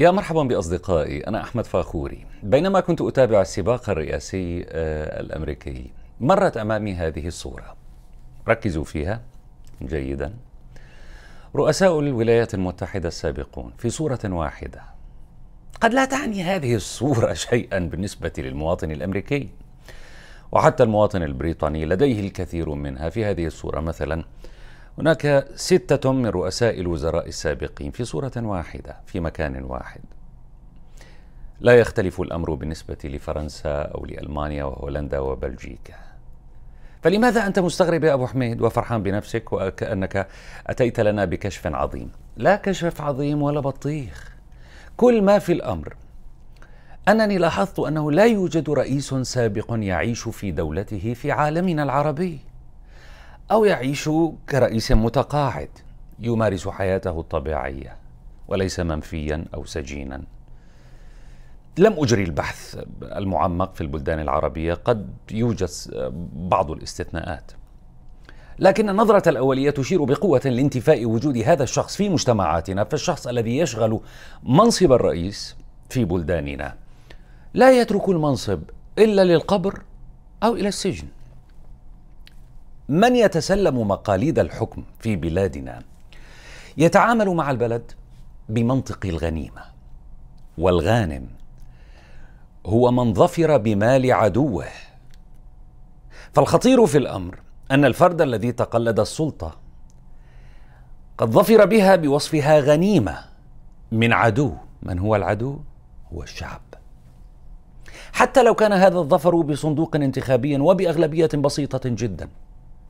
يا مرحبا باصدقائي انا احمد فاخوري بينما كنت اتابع السباق الرئاسي آه، الامريكي مرت امامي هذه الصوره ركزوا فيها جيدا رؤساء الولايات المتحده السابقون في صوره واحده قد لا تعني هذه الصوره شيئا بالنسبه للمواطن الامريكي وحتى المواطن البريطاني لديه الكثير منها في هذه الصوره مثلا هناك ستة من رؤساء الوزراء السابقين في صورة واحدة في مكان واحد لا يختلف الأمر بالنسبة لفرنسا أو لألمانيا وهولندا وبلجيكا فلماذا أنت مستغرب يا أبو حميد وفرحان بنفسك وكأنك أتيت لنا بكشف عظيم لا كشف عظيم ولا بطيخ كل ما في الأمر أنني لاحظت أنه لا يوجد رئيس سابق يعيش في دولته في عالمنا العربي أو يعيش كرئيس متقاعد يمارس حياته الطبيعية وليس منفيا أو سجينا لم أجري البحث المعمق في البلدان العربية قد يوجد بعض الاستثناءات لكن النظرة الأولية تشير بقوة لانتفاء وجود هذا الشخص في مجتمعاتنا فالشخص الذي يشغل منصب الرئيس في بلداننا لا يترك المنصب إلا للقبر أو إلى السجن من يتسلم مقاليد الحكم في بلادنا يتعامل مع البلد بمنطق الغنيمه والغانم هو من ظفر بمال عدوه فالخطير في الامر ان الفرد الذي تقلد السلطه قد ظفر بها بوصفها غنيمه من عدو من هو العدو هو الشعب حتى لو كان هذا الظفر بصندوق انتخابي وباغلبيه بسيطه جدا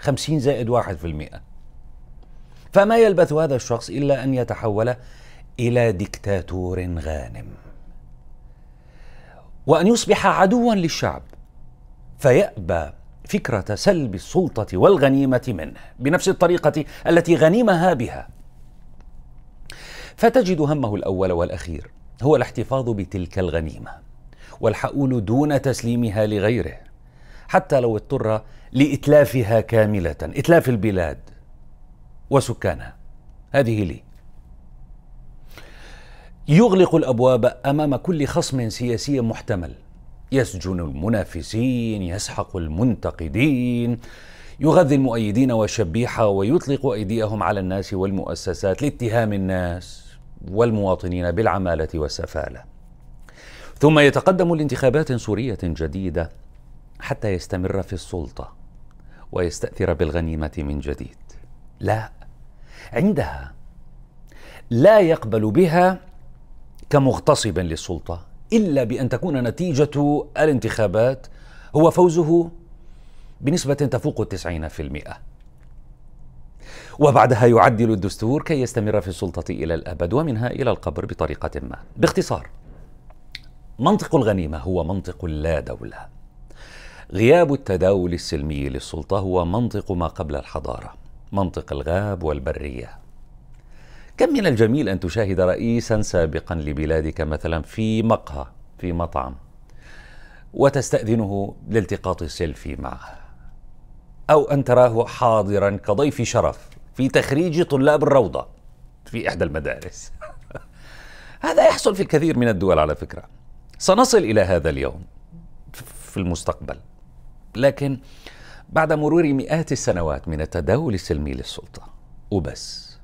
50 زائد 1% فما يلبث هذا الشخص إلا أن يتحول إلى ديكتاتور غانم وأن يصبح عدوا للشعب فيأبى فكرة سلب السلطة والغنيمة منه بنفس الطريقة التي غنمها بها فتجد همه الأول والأخير هو الاحتفاظ بتلك الغنيمة والحؤول دون تسليمها لغيره حتى لو اضطر لإتلافها كاملة إتلاف البلاد وسكانها هذه لي يغلق الابواب امام كل خصم سياسي محتمل يسجن المنافسين يسحق المنتقدين يغذي المؤيدين والشبيحه ويطلق ايديهم على الناس والمؤسسات لاتهام الناس والمواطنين بالعماله والسفاله ثم يتقدم لانتخابات سوريه جديده حتى يستمر في السلطه ويستاثر بالغنيمه من جديد لا عندها لا يقبل بها كمغتصب للسلطه الا بان تكون نتيجه الانتخابات هو فوزه بنسبه تفوق التسعين في المئه وبعدها يعدل الدستور كي يستمر في السلطة إلى الأبد ومنها إلى القبر بطريقة ما باختصار منطق الغنيمة هو منطق اللا دولة غياب التداول السلمي للسلطة هو منطق ما قبل الحضارة منطق الغاب والبرية كم من الجميل أن تشاهد رئيسا سابقا لبلادك مثلا في مقهى في مطعم وتستأذنه لالتقاط سيلفي معه أو أن تراه حاضرا كضيف شرف في تخريج طلاب الروضة في إحدى المدارس هذا يحصل في الكثير من الدول على فكرة سنصل إلى هذا اليوم في المستقبل لكن بعد مرور مئات السنوات من التداول السلمي للسلطة وبس